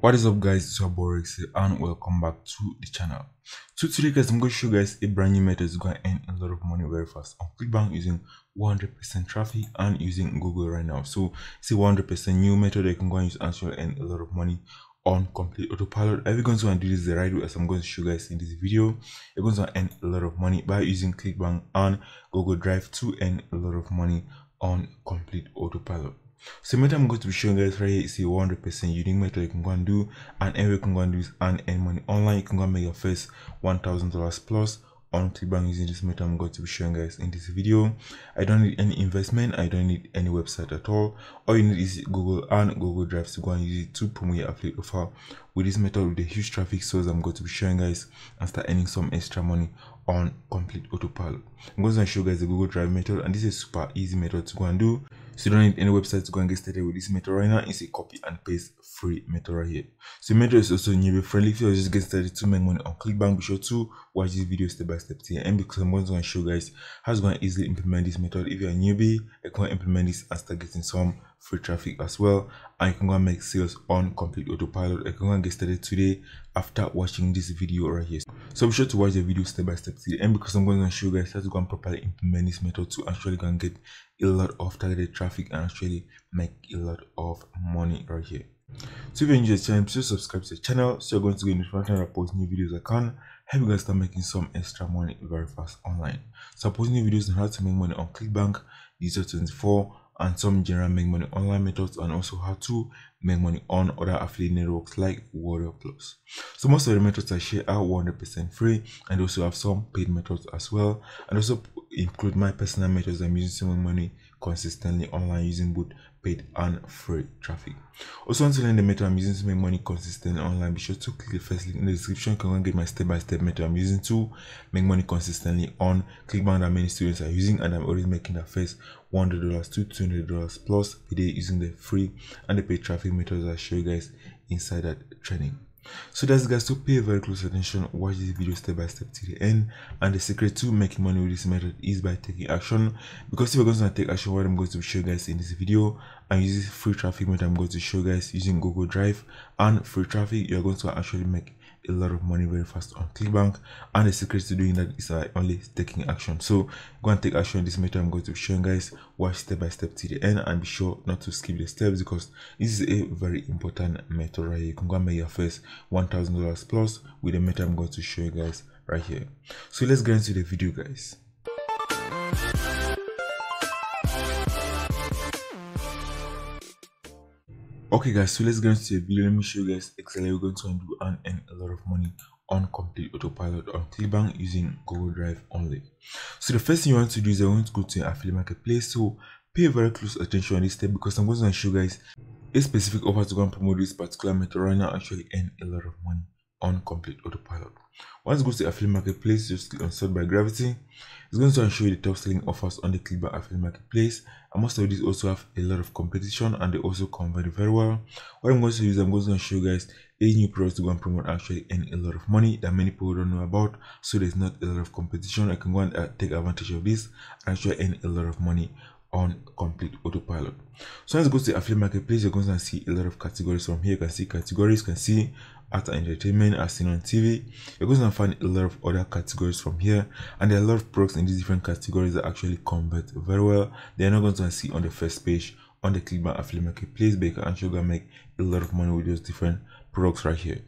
what is up guys it's your boy and welcome back to the channel so today guys i'm going to show you guys a brand new method to go earn a lot of money very fast on clickbank using 100 percent traffic and using google right now so it's a 100 percent new method that you can go and use and earn a lot of money on complete autopilot are you going to do this the right way as i'm going to show you guys in this video you're going to earn a lot of money by using clickbank and google drive to earn a lot of money on complete autopilot so method I'm going to be showing guys right here is a 100% unique method you can go and do and every you can go and do is earn any money online. You can go and make your first $1,000 plus on Clickbank using this method I'm going to be showing guys in this video. I don't need any investment. I don't need any website at all. All you need is Google and Google Drive to go and use it to promote your affiliate offer. With this method with the huge traffic source I'm going to be showing guys and start earning some extra money on complete autopilot. I'm going to show guys the Google Drive method and this is super easy method to go and do. So you don't need any website to go and get started with this method. Right now it's a copy and paste free method right here. So method is also newbie friendly. If you just get started to make money on ClickBank, be sure to watch this video step by step here. And because I'm going to show you guys how to easily implement this method. If you're a newbie, you can implement this and start getting some free traffic as well and you can go and make sales on complete autopilot i can go and get started today after watching this video right here so be sure to watch the video step by step to the end because i'm going to show you guys how to go and properly implement this method to actually go and get a lot of targeted traffic and actually make a lot of money right here so if you enjoy the channel please subscribe to the channel so you're going to get notified when i post new videos i can help you guys start making some extra money very fast online so i post new videos on how to make money on clickbank digital 24 and some general make money online methods and also how to make money on other affiliate networks like Warrior Plus. So most of the methods I share are 100% free and also have some paid methods as well and also include my personal methods I'm using to make money consistently online using both paid and free traffic. Also, want to learn the method I'm using to make money consistently online, be sure to click the first link in the description. You can get my step-by-step method I'm using to make money consistently on ClickBank that many students are using, and I'm already making the first $100 to $200 plus per day using the free and the paid traffic methods I show you guys inside that training. So that's guys, to pay very close attention, watch this video step by step till the end. And the secret to making money with this method is by taking action. Because if you're going to take action, what I'm going to show you guys in this video, and use this free traffic method I'm going to show you guys using Google Drive and free traffic, you're going to actually make a lot of money very fast on clickbank and the secret to doing that is uh, only taking action so go and take action this method i'm going to show you guys watch step by step to the end and be sure not to skip the steps because this is a very important method right here you can go and make your first one thousand dollars plus with the method i'm going to show you guys right here so let's get into the video guys okay guys so let's get into the video let me show you guys exactly we're going to undo and earn a lot of money on complete autopilot on Clickbank using google drive only so the first thing you want to do is i want to go to your affiliate marketplace so pay very close attention on this step because i'm going to show you guys a specific offer to go and promote this particular method right now actually earn a lot of money on complete autopilot. Once goes to affiliate marketplace, just click on sold by gravity. It's going to show you the top selling offers on the Clickbank affiliate marketplace. And most of these also have a lot of competition and they also convert very well. What I'm going to use, I'm going to show you guys a new product to go and promote actually earn a lot of money that many people don't know about. So there's not a lot of competition. I can go and uh, take advantage of this and actually earn a lot of money on complete autopilot so once us go to the affiliate marketplace you're going to see a lot of categories from here you can see categories you can see art and entertainment as seen on TV. You're going to find a lot of other categories from here, and there are a lot of products in these different categories that actually convert very well. They're not going to see on the first page on the Clickbank affiliate marketplace, but you can actually gonna make a lot of money with those different products right here.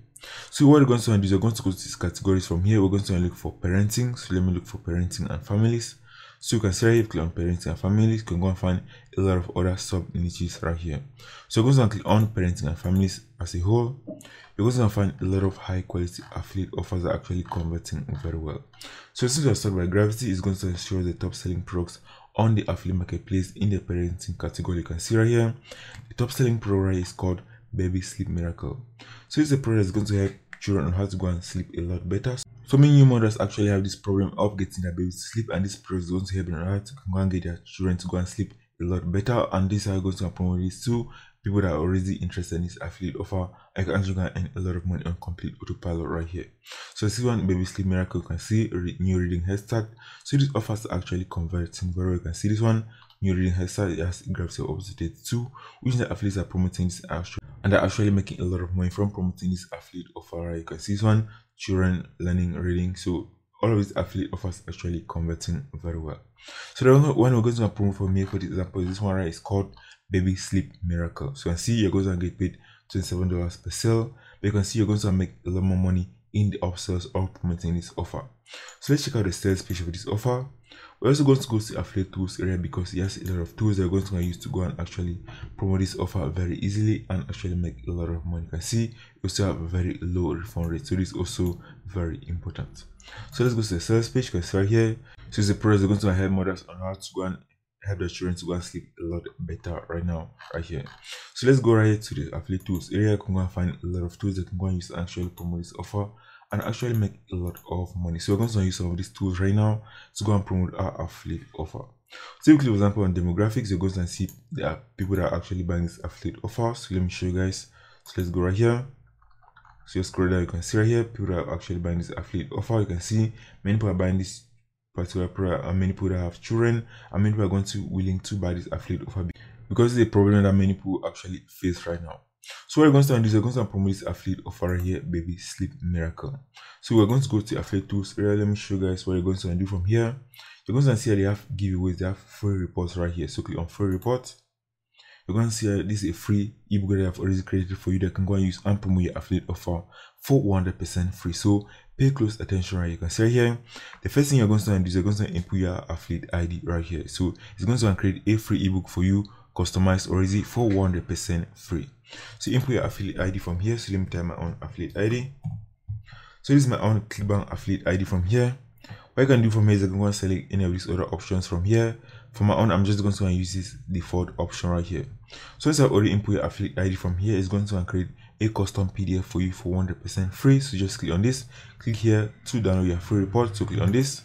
So what we're going to do is we're going to go to these categories from here. We're going to look for parenting. So let me look for parenting and families. So you can see right here, click on parenting and families, you can go and find a lot of other sub niches right here. So go and click on parenting and families as a whole you're gonna find a lot of high quality affiliate offers that actually converting very well. So this is what I started by Gravity is going to ensure the top selling products on the affiliate marketplace in the parenting category. You can see right here, the top selling product is called Baby Sleep Miracle. So it's a product that's going to help children on how to go and sleep a lot better. So many new mothers actually have this problem of getting their babies to sleep and this product is going to help them right to go and get their children to go and sleep a lot better and this is how you're going to promote this to people that are already interested in this affiliate offer i can actually earn a lot of money on complete autopilot right here so this one baby sleep miracle you can see re new reading head start so these offers actually converting very well you can see this one new reading head start it has grabs your opposite to too which the affiliates are promoting this actually and they are actually making a lot of money from promoting this affiliate offer right you can see this one children learning reading so all of these affiliate offers actually converting very well. So the one, one we're going to promote for me for this example, this one right is called baby sleep miracle. So you can see you're going to get paid $27 per sale, but you can see you're going to make a lot more money in the upsells of promoting this offer. So let's check out the sales page for this offer. We're also going to go to affiliate tools area because it has a lot of tools that are going to use to go and actually promote this offer very easily and actually make a lot of money. You can see you still have a very low refund rate, so this is also very important. So let's go to the sales page because right here, so the products are going to help mothers on how to go and help the children to go and sleep a lot better right now right here so let's go right here to the affiliate tools area you can go and find a lot of tools that can go and use to actually promote this offer and actually make a lot of money so we're going to use some of these tools right now to go and promote our affiliate offer so if you for example on demographics you're going to see there are people that are actually buying this affiliate offer so let me show you guys so let's go right here so you scroll down you can see right here people are actually buying this affiliate offer you can see many people are buying this particular prayer and uh, many people that have children and many people are going to willing to buy this affiliate offer because it's a problem that many people actually face right now. So we're going to do is we're going to promote this affiliate offer here, baby sleep miracle. So we're going to go to affiliate tools area. Let me show you guys what you're going to do from here. You're going to see they have giveaways, they have free reports right here. So click on free report you to see uh, this is a free ebook that I've already created for you that can go and use and promote your affiliate offer for 100% free. So pay close attention right you can see right here the first thing you're going to do is you're going to input your affiliate id right here so it's going to create a free ebook for you customized already for 100 percent free so input your affiliate id from here so let me type my own affiliate id so this is my own clickbank affiliate id from here what you can do from here is you can go and select any of these other options from here for my own, I'm just going to use this default option right here. So since I already input affiliate ID from here, it's going to create a custom PDF for you for 100% free. So just click on this, click here to download your free report. So click on this.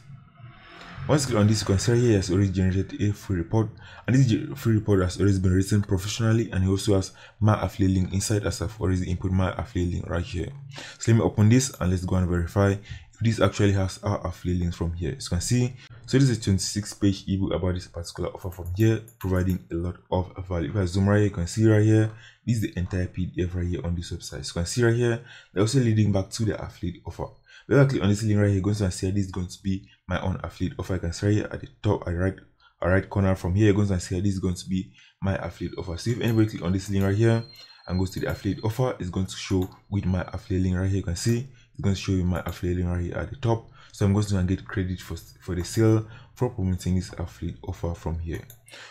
Once you click on this, you can see here has already generated a free report. And this free report has already been written professionally and it also has my affiliate link inside as I've already input my affiliate link right here. So let me open this and let's go and verify this actually has our affiliate links from here as you can see so this is a 26 page ebook about this particular offer from here providing a lot of value if i zoom right here you can see right here this is the entire pdf right here on this website so you can see right here they're also leading back to the affiliate offer basically i click on this link right here going to see this is going to be my own affiliate offer i can see right here at the top right, write right corner from here you're going to see this is going to be my affiliate offer so if anybody click on this link right here and goes to the affiliate offer it's going to show with my affiliate link right here you can see going to show you my affiliate link right here at the top so i'm going to get credit for for the sale for promoting this affiliate offer from here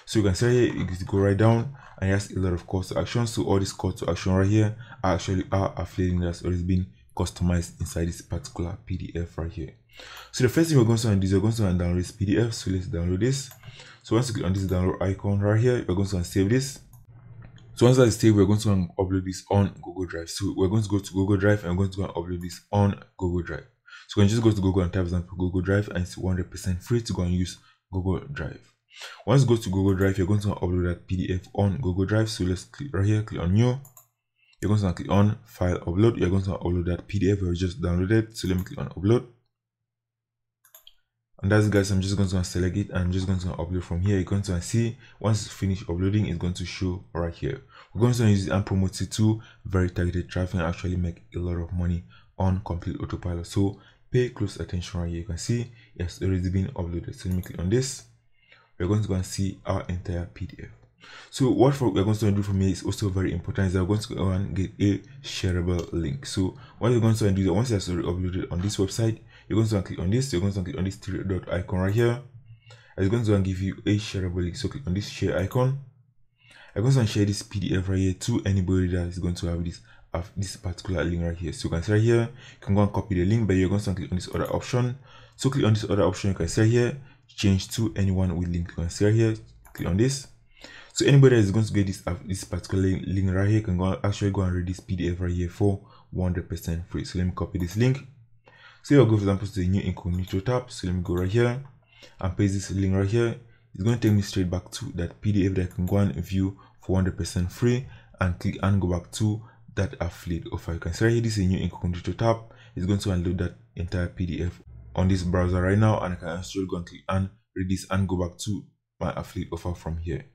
so you can see here you go right down and there's a lot of calls to action so all these calls to action right here are actually our affiliate link that's always been customized inside this particular pdf right here so the first thing we're going to do is we're going to download this pdf so let's download this so once you click on this download icon right here you're going to save this so once that is saved, we're going to go and upload this on Google Drive. So we're going to go to Google Drive and we're going to go and upload this on Google Drive. So you can just go to Google and type example Google Drive and it's 100% free to go and use Google Drive. Once you go to Google Drive, you're going to upload that PDF on Google Drive. So let's click right here, click on new. You're going to click on file upload. You're going to upload that PDF we just downloaded. So let me click on upload and that's guys i'm just going to select it and just going to upload from here you're going to see once it's finished uploading it's going to show right here we're going to use it and promote it to very targeted traffic and actually make a lot of money on complete autopilot so pay close attention right here you can see it's already been uploaded so let me click on this we're going to go and see our entire pdf so what we're going to do for me is also very important is that we're going to go and get a shareable link so what you're going to do is once it's already uploaded on this website you're going to click on this you're going to click on this three dot icon right here it's going to give you a shareable link so click on this share icon i'm going to share this pdf right here to anybody that is going to have this have this particular link right here so you can see right here you can go and copy the link but you're going to click on this other option so click on this other option you can see here change to anyone with link you can see right here click on this so anybody that is going to get this this particular link right here can go actually go and read this pdf right here for 100 percent free so let me copy this link so I'll go for example to the new incognito tab so let me go right here and paste this link right here it's going to take me straight back to that pdf that I can go and view for 100% free and click and go back to that affiliate offer you can see right here this is a new incognito tab it's going to unload that entire pdf on this browser right now and I can still go and click and read this and go back to my affiliate offer from here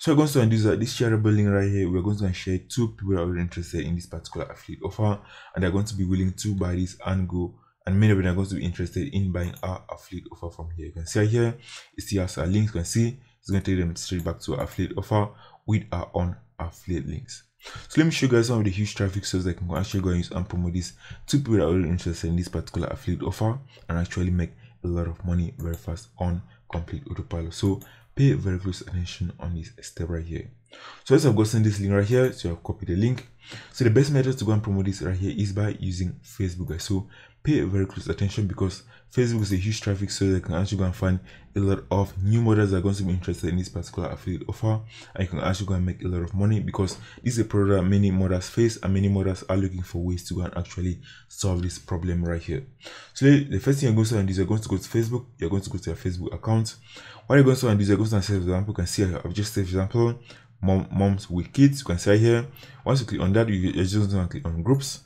so we're going to use uh, this shareable link right here we're going to share two people that are interested in this particular affiliate offer and they're going to be willing to buy this and go and many of them are going to be interested in buying our affiliate offer from here. You can see here, it still has our links. You can see it's going to take them straight back to our affiliate offer with our own affiliate links. So let me show you guys some of the huge traffic sources that can actually go and use and promote this to people that are really interested in this particular affiliate offer and actually make a lot of money very fast on complete autopilot. So pay very close attention on this step right here. So as I've gotten this link right here, so I've copied the link. So the best method to go and promote this right here is by using Facebook guys. So pay very close attention because Facebook is a huge traffic so they can actually go and find a lot of new models that are going to be interested in this particular affiliate offer and you can actually go and make a lot of money because this is a problem many models face and many models are looking for ways to go and actually solve this problem right here. So the first thing you're going to do is you're going to go to Facebook, you're going to go to your Facebook account. What you're going to do is you're going to say, for example, you can see I've just said, for example, mom, moms with kids, you can see here. Once you click on that, you, you're just going to click on groups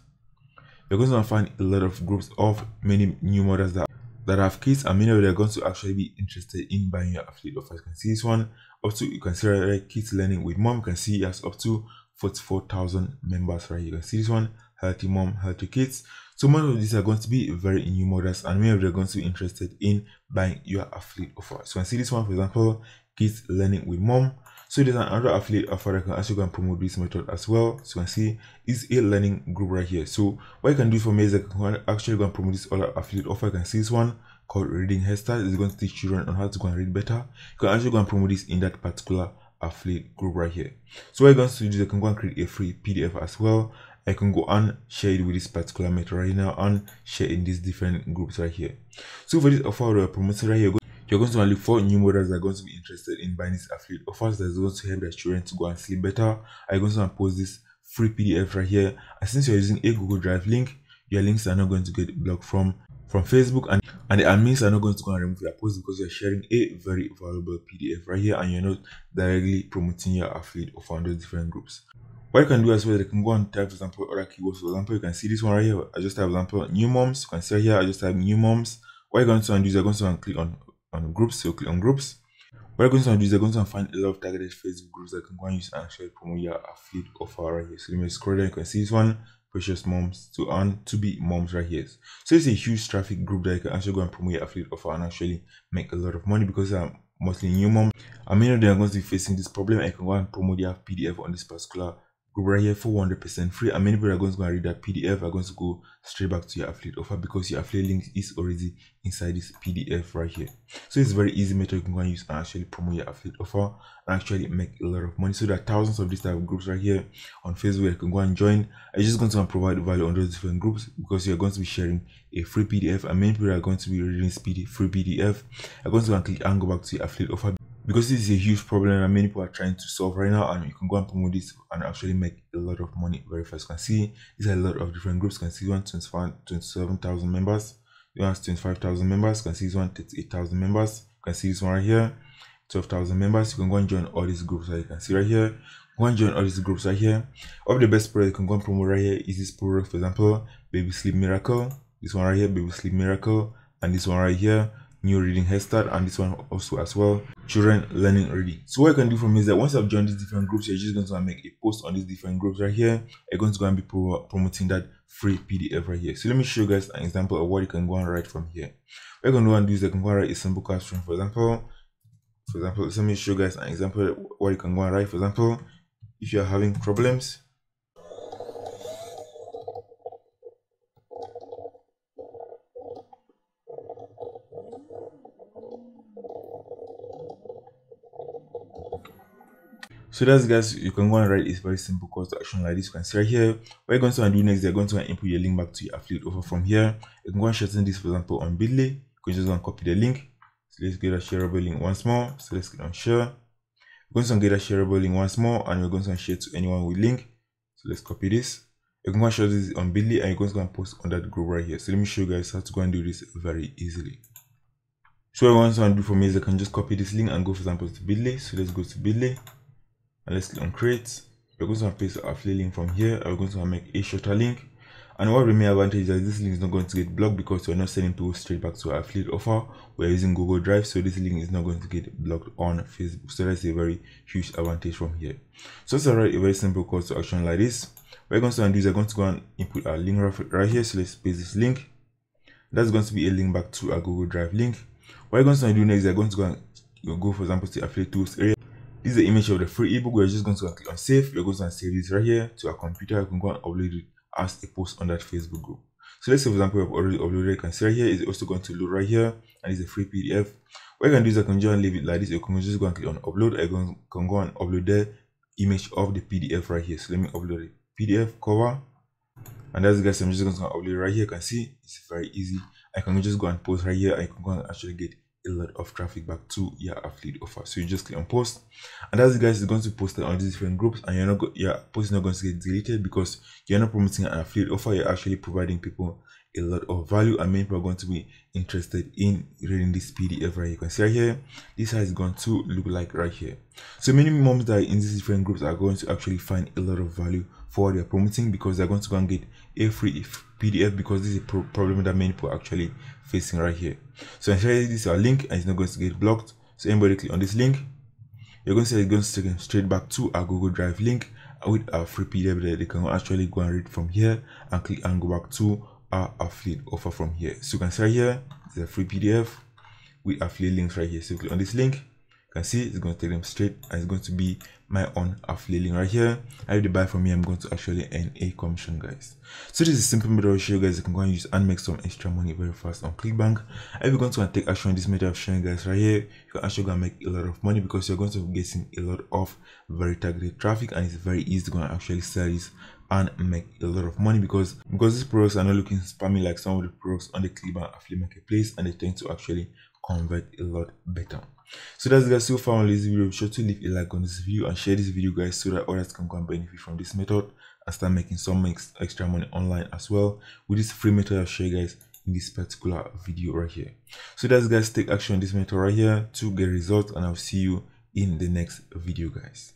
you're going to find a lot of groups of many new mothers that that have kids and many of them are going to actually be interested in buying your affiliate offer. You can see this one up to you consider kids learning with mom. You can see it has up to 44,000 members, right? You can see this one healthy mom, healthy kids. So many of these are going to be very new models and many of them are going to be interested in buying your affiliate offer. So you can see this one, for example, kids learning with mom. So there's another affiliate offer that can actually go and promote this method as well. So you can see it's a learning group right here. So what you can do for me is I can actually go and promote this other affiliate offer. You can see this one called Reading Hairstyle. It's going to teach children on how to go and read better. You can actually go and promote this in that particular affiliate group right here. So what you're going to do is you can go and create a free PDF as well. I can go and share it with this particular method right now and share in these different groups right here. So for this offer, we're right here. You're going to only four look for new mothers that are going to be interested in buying this affiliate offers that's going to help their children to go and sleep better. I'm going to post this free PDF right here? And since you're using a Google Drive link, your links are not going to get blocked from from Facebook and, and the admins are not going to go and remove your post because you're sharing a very valuable PDF right here and you're not directly promoting your affiliate or founders different groups. What you can do as well, you can go and type, for example, other keywords. For example, you can see this one right here. I just have example, new moms. You can see right here, I just have new moms. What you're going to do is you're going to click on on groups. So click on groups. What you're going to do is you're going to find a lot of targeted Facebook groups that can go and use and share promote your affiliate offer right here. So let me scroll down. You can see this one, precious moms to earn to be moms right here. So it's a huge traffic group that you can actually go and promote your affiliate offer and actually make a lot of money because I'm mostly new mom. I mean, they are going to be facing this problem. I can go and promote their PDF on this particular Right here for 100% free and many people are going to go read that pdf are going to go straight back to your affiliate offer because your affiliate link is already inside this pdf right here so it's very easy method you can go and use and actually promote your affiliate offer and actually make a lot of money so there are thousands of these type of groups right here on facebook you can go and join i just going to provide value on those different groups because you're going to be sharing a free pdf and many people are going to be reading this free pdf i'm going to go and click and go back to your affiliate offer because this is a huge problem and many people are trying to solve right now and you can go and promote this and actually make a lot of money very fast you can see these are a lot of different groups you can see one 27,000 members You have 25,000 members you can see this one 38,000 members you can see this one right here 12,000 members you can go and join all these groups that you can see right here go and join all these groups right here of the best products you can go and promote right here is this product for example baby sleep miracle this one right here baby sleep miracle and this one right here new reading start and this one also as well children learning reading so what you can do from here is that once i've joined these different groups you're just going to make a post on these different groups right here you're going to go and be pro promoting that free pdf right here so let me show you guys an example of what you can go and write from here what you to go and do is you can go and write a simple for example for example let me show you guys an example of what you can go and write for example if you're having problems So that's guys, you can go and write this very simple call to action like this. You can see right here, what you're going to do next, you're going to input your link back to your affiliate offer from here. You can go and shorten this, for example, on Bitly. You can just go and copy the link. So let's get a shareable link once more. So let's click on share. We're going to get a shareable link once more, and we're going to share to anyone with link. So let's copy this. You can go and share this on Bitly, and you're going to go and post on that group right here. So let me show you guys how to go and do this very easily. So what I want to do for me is I can just copy this link and go, for example, to Bitly. So let's go to Bitly and let's click on create we're going to paste our affiliate link from here we're going to make a shorter link and what we main advantage is that this link is not going to get blocked because we're not sending people straight back to our affiliate offer we're using google drive so this link is not going to get blocked on facebook so that's a very huge advantage from here so it's already a very simple call to action like this we're going to undo is we're going to go and input our link right here so let's paste this link that's going to be a link back to our google drive link what we're going to do next we're going to go and go for example to affiliate tools area this is the image of the free ebook we're just going to click on save we're going to save this right here to our computer you can go and upload it as a post on that facebook group so let's say for example i've already uploaded you can see right here is also going to load right here and it's a free pdf what you can do is i can just leave it like this you can just go and click on upload i can, can go and upload the image of the pdf right here so let me upload the pdf cover and that's guys i'm just going to upload right here you can see it's very easy i can just go and post right here i can go and actually get a lot of traffic back to your affiliate offer so you just click on post and as you guys it's going to post on these different groups and you're not go- your post is not going to get deleted because you're not promoting an affiliate offer you're actually providing people a lot of value and many people are going to be interested in reading this pdf right you can see right here this is going to look like right here so many moms that in these different groups are going to actually find a lot of value for what are promoting because they're going to go and get a free PDF because this is a pro problem that many people are actually facing right here. So essentially this is our link and it's not going to get blocked. So anybody click on this link, you're going to see it's going to take them straight back to our Google Drive link with a free PDF that they can actually go and read from here and click and go back to our affiliate offer from here. So you can see right here, there's a free PDF with affiliate links right here. So click on this link can see it's going to take them straight and it's going to be my own affiliate link right here I if they buy from me i'm going to actually earn a commission guys so this is a simple method i'll show you guys you can go and use and make some extra money very fast on clickbank if you're going to take action on this method of showing guys right here you can actually go and make a lot of money because you're going to be getting a lot of very targeted traffic and it's very easy to go and actually sell this and make a lot of money because because these products are not looking spammy like some of the products on the clickbank affiliate marketplace and they tend to actually convert a lot better so that's guys so far on this video be sure to leave a like on this video and share this video guys so that others can come benefit from this method and start making some extra money online as well with this free method i'll show you guys in this particular video right here so that's guys take action on this method right here to get results and i'll see you in the next video guys